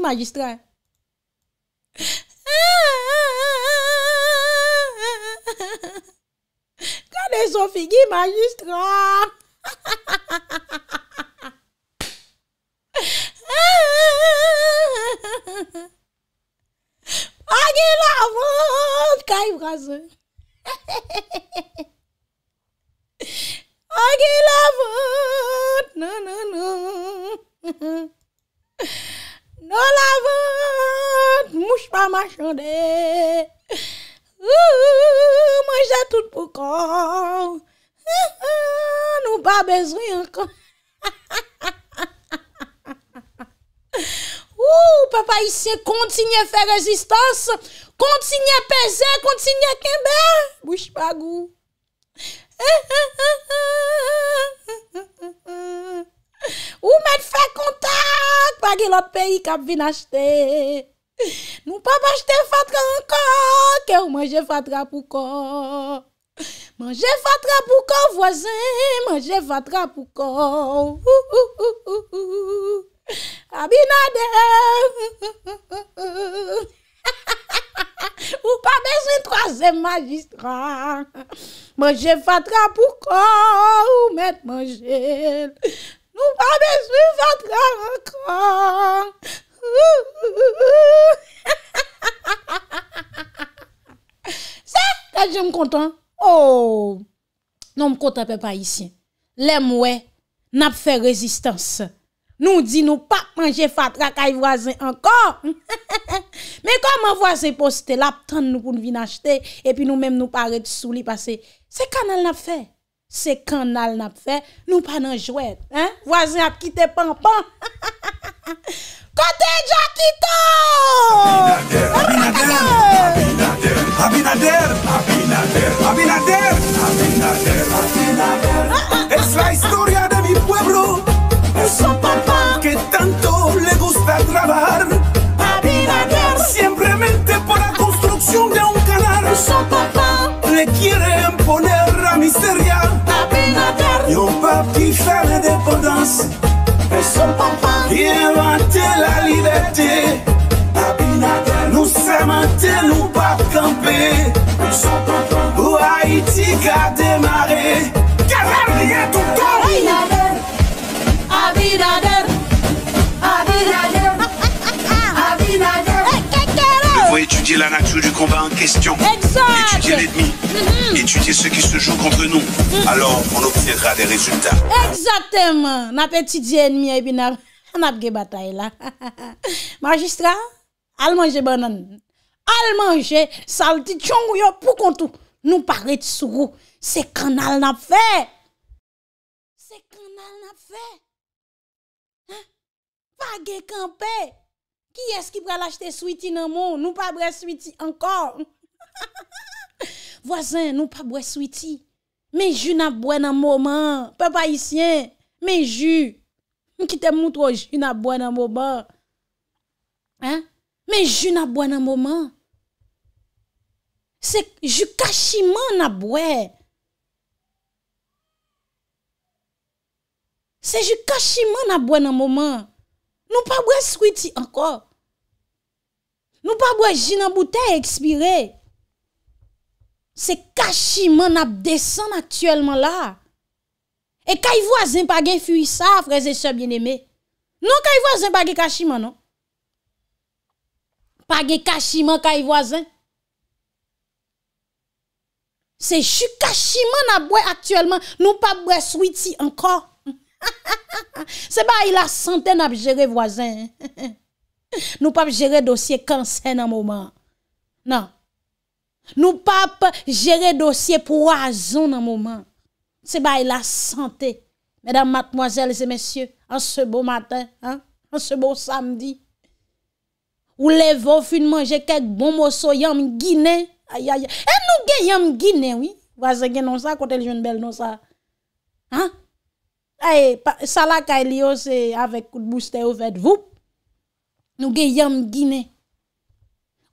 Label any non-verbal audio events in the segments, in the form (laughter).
Magistran Ha ha ha ha ha Ha ha ha ha ha Kade son figi magistran Ha ha ha ha ha ha Ha ha ha ha ha Ha ha ha ha ha Age la vod Ka yi vrasen He he he he he Age la vod Nan nan nan Ha ha ha ha ha A chande, manja tout pou kon, nou pa bezwen yon kon. Ou papa yi se kontinye fe rezistansa, kontinye peze, kontinye kembe, bouch pagou. Ou met fe kontak, bagi lot pe yi kap vinaste. (laughs) Nou pa bach te fatra ankon, ke ou manje fatra pou kon. Manje fatra pou kon, vozen, manje fatra pou kon. Ou (laughs) ou ou ou ou ou ou ou ou ou ou ou. A binade, ou (laughs) ou ou ou ou ou ou ou. Ha ha ha ha ha ha. Ou pa besin troze magistran. Manje fatra pou kon, ou met manje. Nou pa besin fatra ankon, ou menje fatra pou kon. Se, la jem konton Non m konton pe pa isi Lem we Nap fe rezistans Nou di nou pa manje fatra Kaye wazen ankon (laughs) Men koman wazen poste Lap tan nou pou nou vin achete E pi nou menm nou paret souli pase Se kanal nap fe Se kanal nap fe Nou panan jouet Wazen ap kite panpan Ha ha ha ha ha Cadê Jaquito? Abinaga! Abinaga! on tout le temps. Il faut étudier la nature du combat en question. Exact. Étudier l'ennemi. Mm-hmm. Étudier ce qui se joue contre nous. Mm-hmm. Alors, on obtiendra des résultats. Exactement. on pas étudié l'ennemi et puis n'a pas (laughs) bataille là. (laughs) Magistrat, allez manger banane. Allez manger saltichon pour qu'on tout. Nou pare tisouro, se kanal nap fe. Se kanal nap fe. Page kanpe. Ki es ki prel achete switi nan moun? Nou pa bre switi ankon. (laughs) Vazen, nou pa bre switi. Me ju nan bwen nan mouman. Pe pa isyen, me ju. M ki te moutro ju nan bwen nan mouman. Me ju nan bwen nan mouman. Se ju kachiman na bwe. Se ju kachiman na bwe nan moman. Nou pa bwe switi anko. Nou pa bwe jina boute ekspire. Se kachiman na desen aktuelman la. E kay voazen pa gen fuyisa freze sou bieneme. Nou kay voazen pa gen kachiman nan. Pa gen kachiman kay voazen. Se chou kachiman na bwe aktuelman, nou pa bwe sou iti ankon. (laughs) Se ba il a sante nan ap jere vwazen. (laughs) Nou pa ap jere dosye kansen nan mouman. Nan. Nou pa ap jere dosye pou wazon nan mouman. Se ba il a sante. Medan matmwazel se mesye, an se bo maten, an se bo samdi. Ou le vo fune manje kek bon moso yon giney. Ayayay, e eh, nou gen yam gine, wazen gen non sa, kontel joun bel non sa. Ha? Ay, sala ka elio se avek koutbouste ou fet voup. Nou gen yam gine.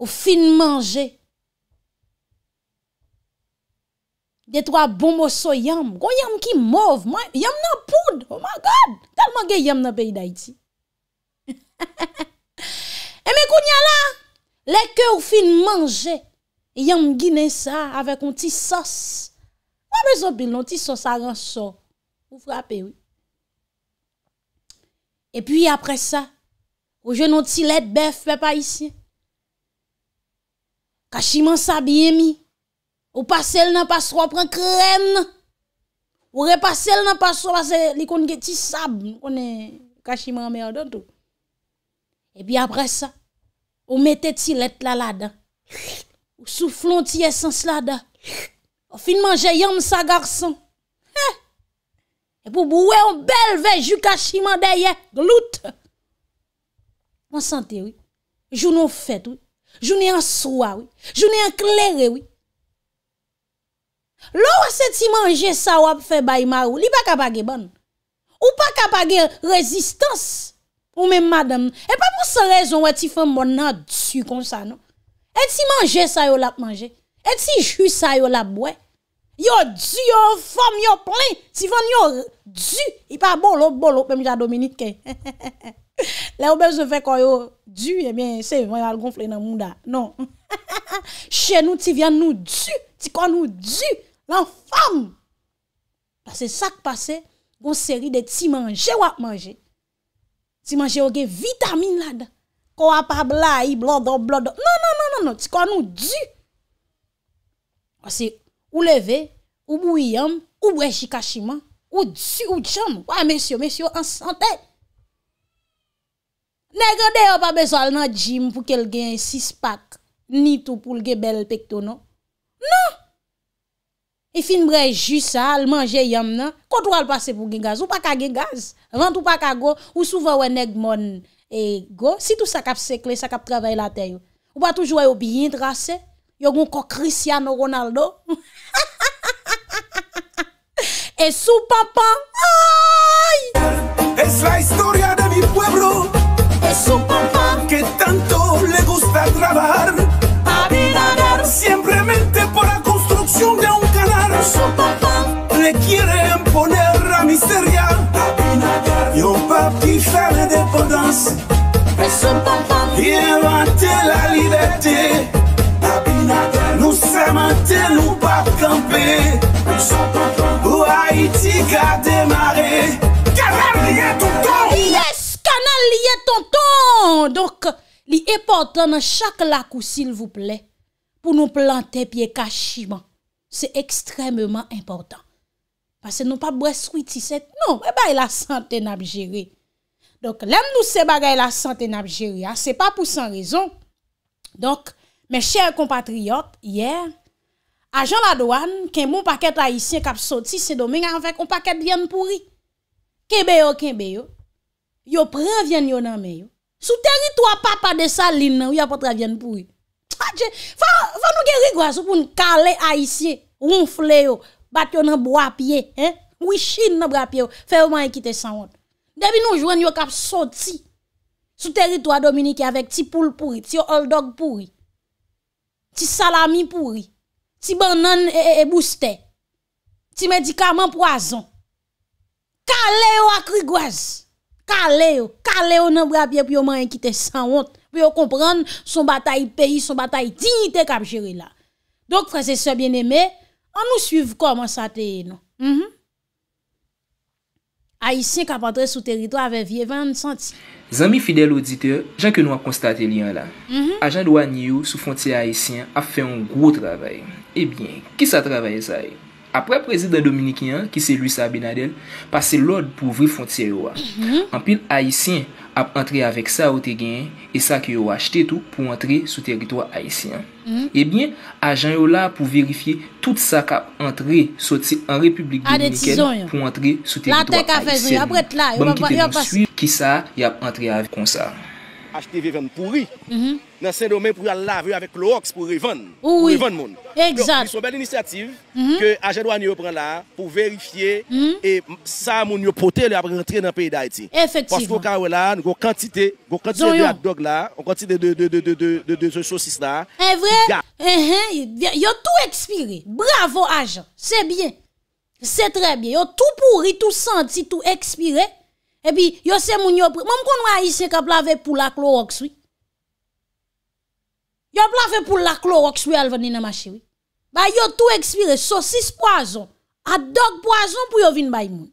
Ou fin manje. Dey to a bombo so yam. Kon yam ki mov, yam nan poud. Oh my God! Kalman gen yam nan peyi da iti? E me koun yala, leke ou fin manje. E yon mginen sa avek yon ti sos. Wame zopil yon ti sos a ran so. Ou frape wè. E pi apre sa. Ou jen yon ti let bef pepa isi. Kashi man sabi yemi. Ou pase el nan pasor apren kren. Ou repase el nan pasor ase likon gen ti sabi. Konen kashi man ame adon do. E pi apre sa. Ou mette ti let la la dan. Shhh. Souflon tiye sans lada, ou fin manje yam sa garson, e pou bouwe yon bel vej yu kashi man deye glout. Man sante, jou nou fet, jou nou swa, jou nou enklere. Lo wase ti manje sa wap fe bayi marou, li pa kapage ban, ou pa kapage rezistans pou men madam, e pa pou se rezon wase bon ti fè mounan dsu konsa nan. E ti manje sa yo lap manje? E ti ju sa yo lap bwe? Yo du, yo fom, yo plen, ti van yo du. I pa bolop, bolop, mwen jadominit ke. (laughs) Le oube se fe kon yo du, e eh mwen se, mwen al gonfle nan moun da. Non. (laughs) Che nou ti vyan nou du, ti kon nou du, lan fom. La se sak pase, goun seri de ti manje wap manje. Ti manje wage vitamine la da. Kwa pa blay, blodo, blodo. Non, non, non, non, non. Ti kon nou dju. Asi, ou leve, ou bou yam, ou breji kashima. Ou dju, ou djam. Ouwa, mensyo, mensyo, ansante. Negre deyo pa bezol nan jim pou kel gen 6 pak. Nitou pou lge bel pektono. Non. E fin breji, sal, manje yam, nan. Kotwa lpase pou gen gaz. Ou pa kage gaz. Vant ou pa kago. Ou souvan we neg mon... E go, si tou sakap sekle, sakap travay la tenyo Ou batou jou ayo e bin drase Yo moun ko Cristiano Ronaldo (laughs) E sou papa Ay Es la historia de mi pueblo E sou papa Yes, kanal liye ton ton Donk, li epotan nan chak lakou sil vouple Pou nou plante piye kachiman Se ekstremman important Pase nou pa bwes witi set Non, ebay eh la santen ap jere Donk, lem nou se bagay la sante nabjerya, bon se pa pou san rezon. Donk, men chèr kompatriyot, yè, ajan la doan, ken moun paket aisyen kap soti, se domen nga an fèk, moun paket vyen pouri. Ken beyo, ken beyo, yo prevyen yo nan meyo. Sou teri to a papa de sa lin nan, yo apotra vyen pouri. Aje, ah, fa nou gen rigwa sou pou n kalè aisyen, ronfle yo, bat yo nan bo apye, mou yi chine nan bo apye yo, fe wman yi kite san wote. Depuis nous jouons, nous avons sorti sou territoire dominicain avec petit poule pourri, petit old dog pourri, petit salami pourri, petit banane et, booster, petit médicament poison. Kaleo à Krigoise. kale kaleo nan bra pied pour man qui te sans honte, pour comprendre son bataille pays, son bataille dignité kap jere là. Donc frères et sœurs bien-aimés, on nous suive comment ça te non. Mm-hmm. Aisyen kapandre sou terido ave vie 20 centi. Zami fidel audite, jan ke nou a konstate liyan la. Ajan do aniyou sou fonti aisyen a fe yon gwo travay. Ebyen, eh ki sa travay sa yon? apre prezident dominikyan ki se lui sa binadel pase lode pou vri fontye yo a mhm. anpil aisyen ap entre avek sa ou te gen e sa ki yo wache te tou pou entre sou teritwa aisyen mhm. e eh bie ajan yo la pou verifiye tout sa ka bon, ap entre sou ti an republik dominikyan pou entre sou teritwa aisyen bon ki te nou suivi ki sa yap entre avek konsa acheter des viandes pourries mhm. dans saint domaine pour aller laver avec l'OX pour revendre. Oui. Pour Exact. c'est une belle initiative mhm. que l'agent douanier prend là pour vérifier mhm. et ça, mon yo poté, après rentrer dans le pays d'Haïti. Effectivement. Parce que là, nous avons quantité, une quantité de hot dog là, une quantité de, de, de, de, de, de, saucisses là. C'est eh, vrai? Ils eh, hein, a tout expiré. Bravo, agent. C'est bien. C'est très bien. Ils a tout pourri, tout senti, tout expiré. epi yo se moun yo prit, moun konwa yise ka blave pou lak lorok swi, yo blave pou lak lorok swi alvanine ma chewi, ba yo tou ekspire sosis poazon, adok poazon pou yo vin bay moun,